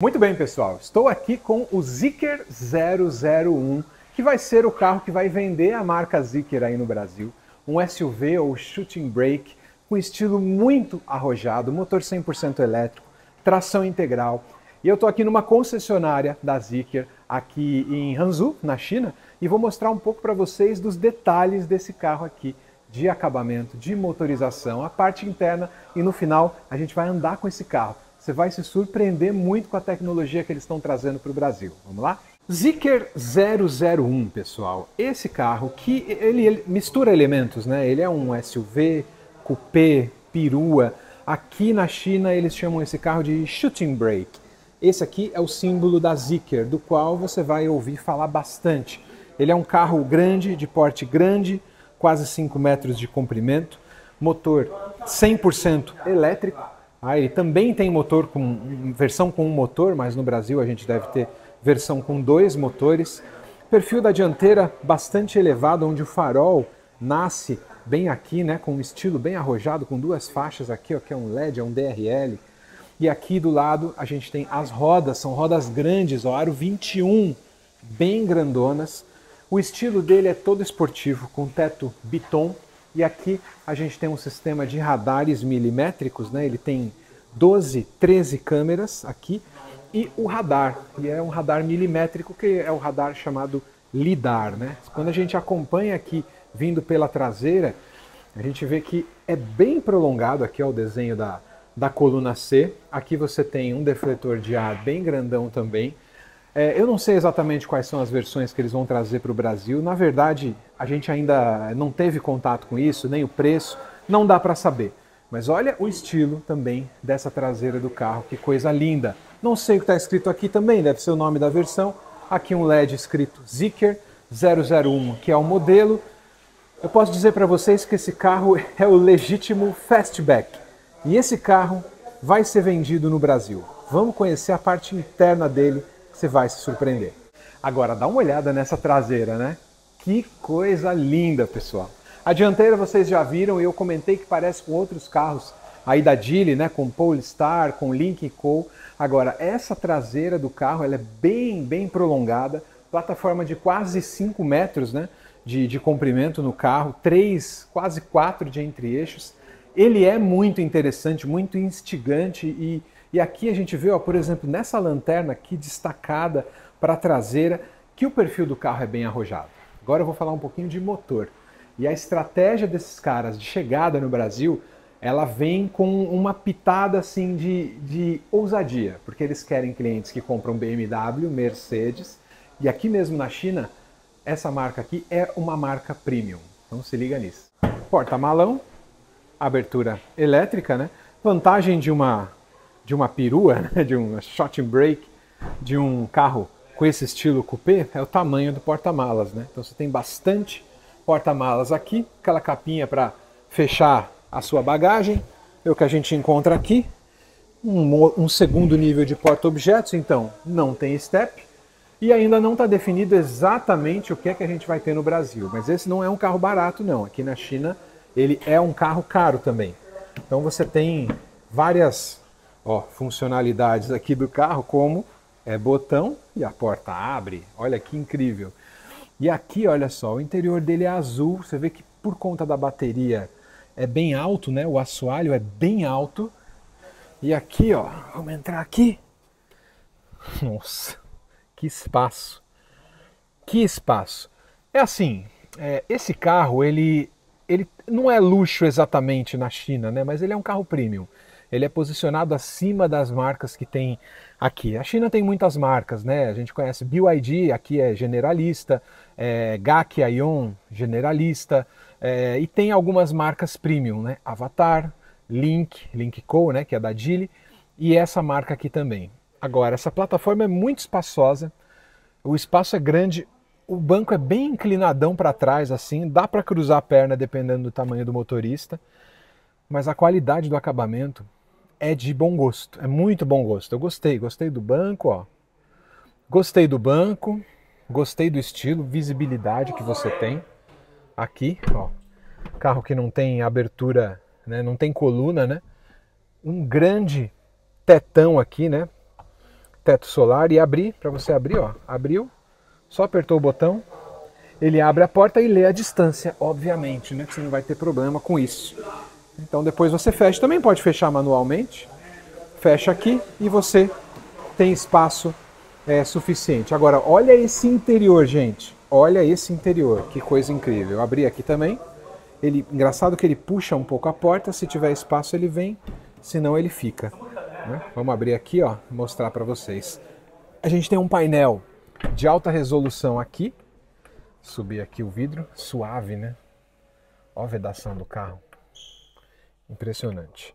Muito bem, pessoal. Estou aqui com o Zicker 001, que vai ser o carro que vai vender a marca Zicker aí no Brasil. Um SUV ou shooting brake com estilo muito arrojado, motor 100% elétrico, tração integral. E eu estou aqui numa concessionária da Zicker aqui em Hangzhou, na China, e vou mostrar um pouco para vocês dos detalhes desse carro aqui de acabamento, de motorização, a parte interna e no final a gente vai andar com esse carro. Você vai se surpreender muito com a tecnologia que eles estão trazendo para o Brasil. Vamos lá? Zicker 001, pessoal. Esse carro que ele, ele, mistura elementos, né? Ele é um SUV, coupé, perua. Aqui na China eles chamam esse carro de shooting brake. Esse aqui é o símbolo da Zicker, do qual você vai ouvir falar bastante. Ele é um carro grande, de porte grande, quase 5 metros de comprimento, motor 100% elétrico, ah, ele também tem motor com versão com um motor, mas no Brasil a gente deve ter versão com dois motores. Perfil da dianteira bastante elevado, onde o farol nasce bem aqui, né, com um estilo bem arrojado, com duas faixas aqui, ó, que é um LED, é um DRL. E aqui do lado a gente tem as rodas, são rodas grandes, ó, aro 21, bem grandonas. O estilo dele é todo esportivo, com teto biton, e aqui a gente tem um sistema de radares milimétricos, né? ele tem 12, 13 câmeras aqui e o radar, e é um radar milimétrico que é o radar chamado lidar. Né? Quando a gente acompanha aqui vindo pela traseira, a gente vê que é bem prolongado aqui é o desenho da, da coluna C. Aqui você tem um defletor de ar bem grandão também, é, eu não sei exatamente quais são as versões que eles vão trazer para o Brasil. Na verdade, a gente ainda não teve contato com isso, nem o preço, não dá para saber. Mas olha o estilo também dessa traseira do carro, que coisa linda. Não sei o que está escrito aqui também, deve ser o nome da versão. Aqui um LED escrito Zicker 001, que é o modelo. Eu posso dizer para vocês que esse carro é o legítimo fastback. E esse carro vai ser vendido no Brasil. Vamos conhecer a parte interna dele você vai se surpreender. Agora, dá uma olhada nessa traseira, né? Que coisa linda, pessoal! A dianteira vocês já viram e eu comentei que parece com outros carros aí da Dilly, né? Com Polestar, com Link Co. Agora, essa traseira do carro ela é bem, bem prolongada, plataforma de quase 5 metros, né? De, de comprimento no carro, 3, quase 4 de entre-eixos. Ele é muito interessante, muito instigante e e aqui a gente vê, ó, por exemplo, nessa lanterna aqui destacada para a traseira, que o perfil do carro é bem arrojado. Agora eu vou falar um pouquinho de motor. E a estratégia desses caras de chegada no Brasil, ela vem com uma pitada assim de, de ousadia, porque eles querem clientes que compram BMW, Mercedes, e aqui mesmo na China, essa marca aqui é uma marca premium. Então se liga nisso. Porta-malão, abertura elétrica, né? Vantagem de uma de uma perua, né? de um shot and break, de um carro com esse estilo coupé é o tamanho do porta-malas, né? Então você tem bastante porta-malas aqui, aquela capinha para fechar a sua bagagem, é o que a gente encontra aqui. Um, um segundo nível de porta-objetos, então não tem step e ainda não está definido exatamente o que é que a gente vai ter no Brasil. Mas esse não é um carro barato, não. Aqui na China ele é um carro caro também. Então você tem várias ó, funcionalidades aqui do carro, como é botão e a porta abre. Olha que incrível. E aqui, olha só, o interior dele é azul. Você vê que por conta da bateria é bem alto, né? O assoalho é bem alto. E aqui, ó, vamos entrar aqui. Nossa, que espaço. Que espaço. É assim, é, esse carro, ele, ele não é luxo exatamente na China, né? Mas ele é um carro premium ele é posicionado acima das marcas que tem aqui. A China tem muitas marcas, né? A gente conhece BYD, aqui é generalista, é, GAC, Aion, generalista, é, e tem algumas marcas premium, né? Avatar, Link, Link Co, né? Que é da Dili, e essa marca aqui também. Agora, essa plataforma é muito espaçosa, o espaço é grande, o banco é bem inclinadão para trás, assim, dá para cruzar a perna dependendo do tamanho do motorista, mas a qualidade do acabamento é de bom gosto, é muito bom gosto. Eu gostei, gostei do banco, ó. Gostei do banco, gostei do estilo, visibilidade que você tem aqui, ó. Carro que não tem abertura, né? Não tem coluna, né? Um grande tetão aqui, né? Teto solar e abrir, para você abrir, ó. Abriu, só apertou o botão, ele abre a porta e lê a distância, obviamente, né? Que Você não vai ter problema com isso. Então depois você fecha, também pode fechar manualmente. Fecha aqui e você tem espaço é, suficiente. Agora, olha esse interior, gente. Olha esse interior, que coisa incrível. Eu abri aqui também. Ele, engraçado que ele puxa um pouco a porta, se tiver espaço ele vem, senão ele fica. Né? Vamos abrir aqui, ó, mostrar para vocês. A gente tem um painel de alta resolução aqui. Subir aqui o vidro, suave, né? Ó a vedação do carro. Impressionante.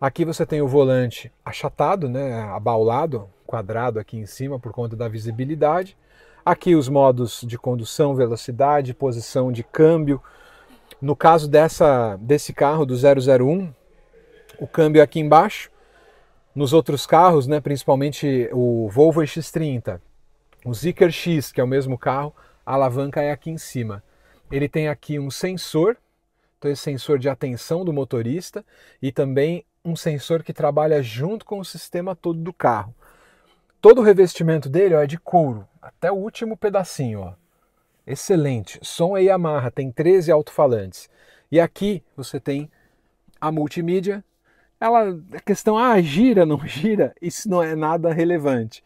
Aqui você tem o volante achatado, né, abaulado, quadrado aqui em cima por conta da visibilidade. Aqui os modos de condução, velocidade, posição de câmbio. No caso dessa, desse carro do 001, o câmbio aqui embaixo. Nos outros carros, né, principalmente o Volvo X30, o Zikr X, que é o mesmo carro, a alavanca é aqui em cima. Ele tem aqui um sensor então, esse sensor de atenção do motorista e também um sensor que trabalha junto com o sistema todo do carro. Todo o revestimento dele ó, é de couro, até o último pedacinho. Ó. Excelente. Som é Yamaha, tem 13 alto-falantes. E aqui você tem a multimídia. Ela, a questão, ah, gira, não gira, isso não é nada relevante.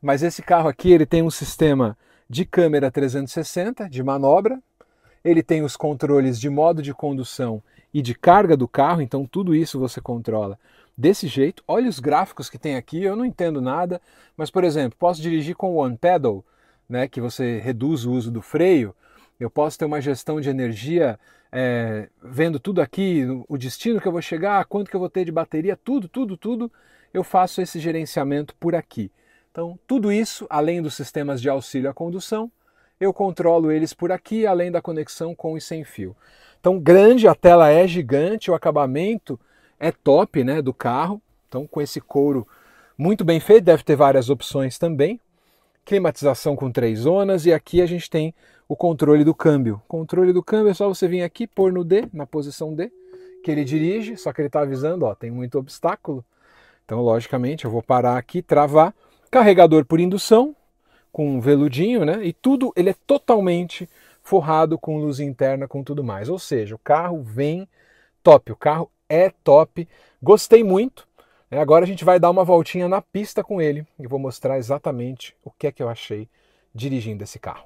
Mas esse carro aqui, ele tem um sistema de câmera 360, de manobra, ele tem os controles de modo de condução e de carga do carro, então tudo isso você controla desse jeito. Olha os gráficos que tem aqui, eu não entendo nada, mas por exemplo, posso dirigir com o One Pedal, né, que você reduz o uso do freio, eu posso ter uma gestão de energia é, vendo tudo aqui, o destino que eu vou chegar, quanto que eu vou ter de bateria, tudo, tudo, tudo, eu faço esse gerenciamento por aqui. Então, tudo isso, além dos sistemas de auxílio à condução, eu controlo eles por aqui, além da conexão com e sem fio. Então, grande, a tela é gigante, o acabamento é top né, do carro. Então, com esse couro muito bem feito, deve ter várias opções também. Climatização com três zonas e aqui a gente tem o controle do câmbio. Controle do câmbio é só você vir aqui, pôr no D, na posição D, que ele dirige, só que ele está avisando, ó, tem muito obstáculo. Então, logicamente, eu vou parar aqui, travar. Carregador por indução, com um veludinho, né? E tudo, ele é totalmente forrado com luz interna, com tudo mais. Ou seja, o carro vem top, o carro é top. Gostei muito. É, agora a gente vai dar uma voltinha na pista com ele e vou mostrar exatamente o que é que eu achei dirigindo esse carro.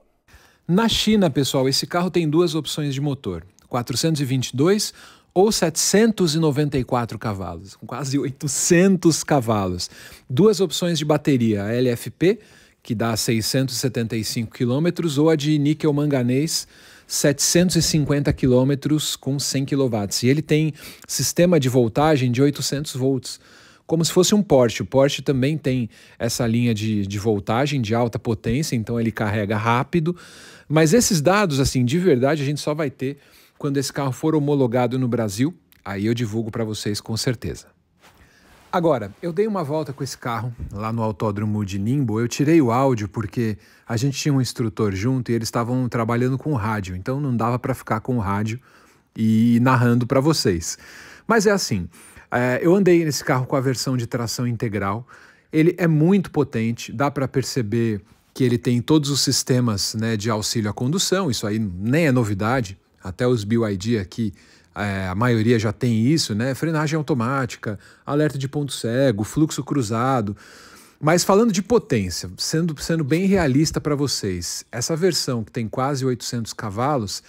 Na China, pessoal, esse carro tem duas opções de motor: 422 ou 794 cavalos, quase 800 cavalos. Duas opções de bateria, a LFP que dá 675 quilômetros, ou a de níquel manganês, 750 quilômetros com 100 kW. E ele tem sistema de voltagem de 800 volts, como se fosse um Porsche. O Porsche também tem essa linha de, de voltagem de alta potência, então ele carrega rápido. Mas esses dados, assim, de verdade, a gente só vai ter quando esse carro for homologado no Brasil. Aí eu divulgo para vocês com certeza. Agora, eu dei uma volta com esse carro lá no autódromo de Nimbo. Eu tirei o áudio porque a gente tinha um instrutor junto e eles estavam trabalhando com o rádio, então não dava para ficar com o rádio e narrando para vocês. Mas é assim, é, eu andei nesse carro com a versão de tração integral. Ele é muito potente, dá para perceber que ele tem todos os sistemas né, de auxílio à condução. Isso aí nem é novidade. Até os BYD aqui é, a maioria já tem isso, né? Frenagem automática, alerta de ponto cego, fluxo cruzado. Mas falando de potência, sendo, sendo bem realista para vocês, essa versão que tem quase 800 cavalos,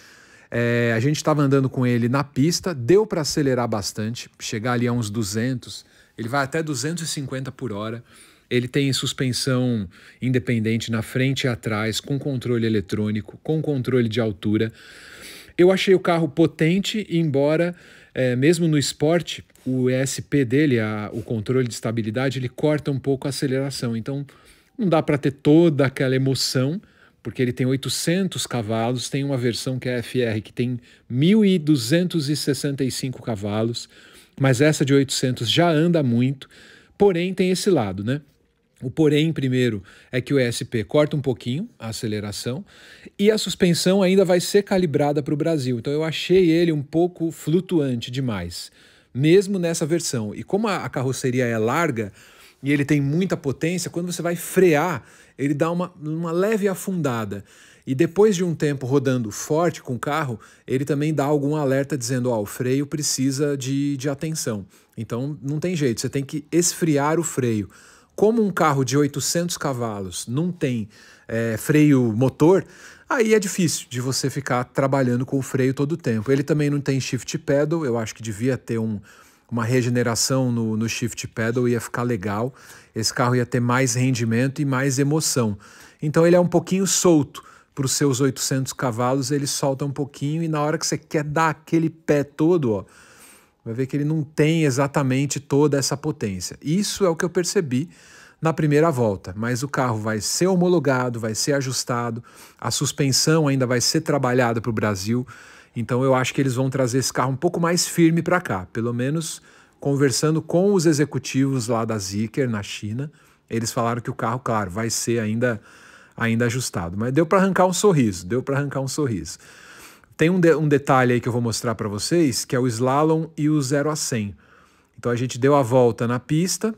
é, a gente estava andando com ele na pista, deu para acelerar bastante, chegar ali a uns 200, ele vai até 250 por hora. Ele tem suspensão independente na frente e atrás, com controle eletrônico, com controle de altura. Eu achei o carro potente, embora é, mesmo no esporte, o ESP dele, a, o controle de estabilidade, ele corta um pouco a aceleração. Então, não dá para ter toda aquela emoção, porque ele tem 800 cavalos, tem uma versão que é a FR que tem 1265 cavalos, mas essa de 800 já anda muito, porém tem esse lado, né? O porém, primeiro, é que o ESP corta um pouquinho a aceleração e a suspensão ainda vai ser calibrada para o Brasil. Então eu achei ele um pouco flutuante demais, mesmo nessa versão. E como a, carroceria é larga e ele tem muita potência, quando você vai frear, ele dá uma, uma leve afundada. E depois de um tempo rodando forte com o carro, ele também dá algum alerta dizendo: ó, oh, o freio precisa de, de atenção. Então não tem jeito, você tem que esfriar o freio como um carro de 800 cavalos não tem é, freio motor, aí é difícil de você ficar trabalhando com o freio todo o tempo. Ele também não tem shift pedal, eu acho que devia ter um, uma regeneração no, no shift pedal, ia ficar legal. Esse carro ia ter mais rendimento e mais emoção. Então ele é um pouquinho solto para os seus 800 cavalos, ele solta um pouquinho e na hora que você quer dar aquele pé todo, ó, vai ver que ele não tem exatamente toda essa potência. Isso é o que eu percebi na primeira volta, mas o carro vai ser homologado, vai ser ajustado, a suspensão ainda vai ser trabalhada para o Brasil. Então eu acho que eles vão trazer esse carro um pouco mais firme para cá, pelo menos conversando com os executivos lá da Zeekr na China, eles falaram que o carro, claro, vai ser ainda ainda ajustado, mas deu para arrancar um sorriso, deu para arrancar um sorriso. Tem um, de, um detalhe aí que eu vou mostrar para vocês, que é o slalom e o 0 a 100. Então a gente deu a volta na pista,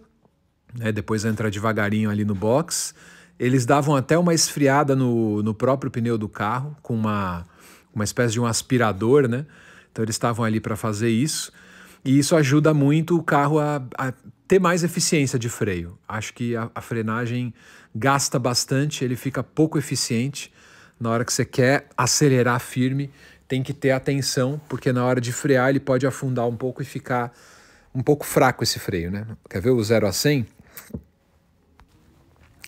né, depois entra devagarinho ali no box. Eles davam até uma esfriada no, no próprio pneu do carro, com uma, uma espécie de um aspirador, né? Então eles estavam ali para fazer isso. E isso ajuda muito o carro a, a, ter mais eficiência de freio. Acho que a, a, frenagem gasta bastante, ele fica pouco eficiente na hora que você quer acelerar firme tem que ter atenção, porque na hora de frear ele pode afundar um pouco e ficar um pouco fraco esse freio, né? Quer ver o 0 a 100?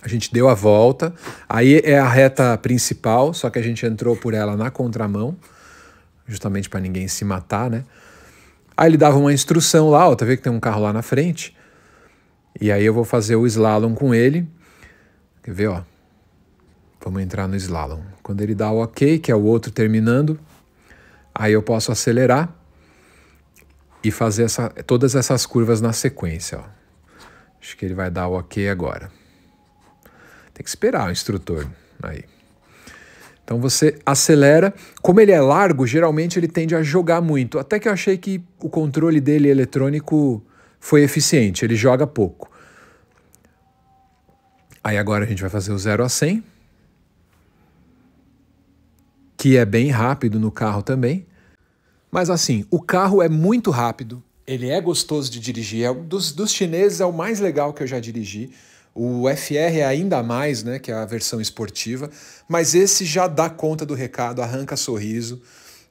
A gente deu a volta, aí é a reta principal, só que a gente entrou por ela na contramão, justamente para ninguém se matar, né? Aí ele dava uma instrução lá, ó, tá vendo que tem um carro lá na frente? E aí eu vou fazer o slalom com ele. Quer ver, ó? Vamos entrar no slalom. Quando ele dá o ok, que é o outro terminando, Aí eu posso acelerar e fazer essa, todas essas curvas na sequência. Ó. Acho que ele vai dar o ok agora. Tem que esperar o instrutor aí. Então você acelera. Como ele é largo, geralmente ele tende a jogar muito. Até que eu achei que o controle dele eletrônico foi eficiente, ele joga pouco. Aí agora a gente vai fazer o 0 a 100 que é bem rápido no carro também. Mas assim, o carro é muito rápido, ele é gostoso de dirigir. É, dos, dos chineses é o mais legal que eu já dirigi. O FR é ainda mais, né, que é a versão esportiva, mas esse já dá conta do recado, arranca sorriso.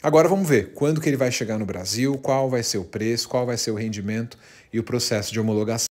Agora vamos ver quando que ele vai chegar no Brasil, qual vai ser o preço, qual vai ser o rendimento e o processo de homologação.